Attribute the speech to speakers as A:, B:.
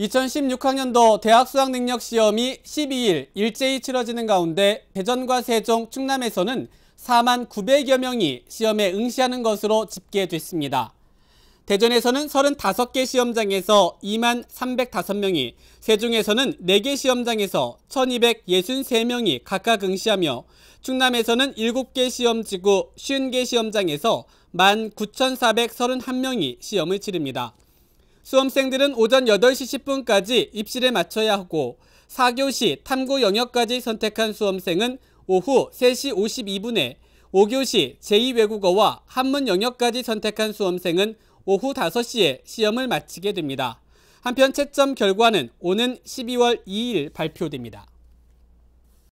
A: 2016학년도 대학 수학능력 시험이 12일 일제히 치러지는 가운데 대전과 세종, 충남에서는 4만 900여 명이 시험에 응시하는 것으로 집계됐습니다. 대전에서는 35개 시험장에서 2만 305명이, 세종에서는 4개 시험장에서 1,263명이 각각 응시하며, 충남에서는 7개 시험지구 50개 시험장에서 19,431명이 시험을 치릅니다. 수험생들은 오전 8시 10분까지 입실에맞춰야 하고 4교시 탐구 영역까지 선택한 수험생은 오후 3시 52분에 5교시 제2외국어와 한문 영역까지 선택한 수험생은 오후 5시에 시험을 마치게 됩니다. 한편 채점 결과는 오는 12월 2일 발표됩니다.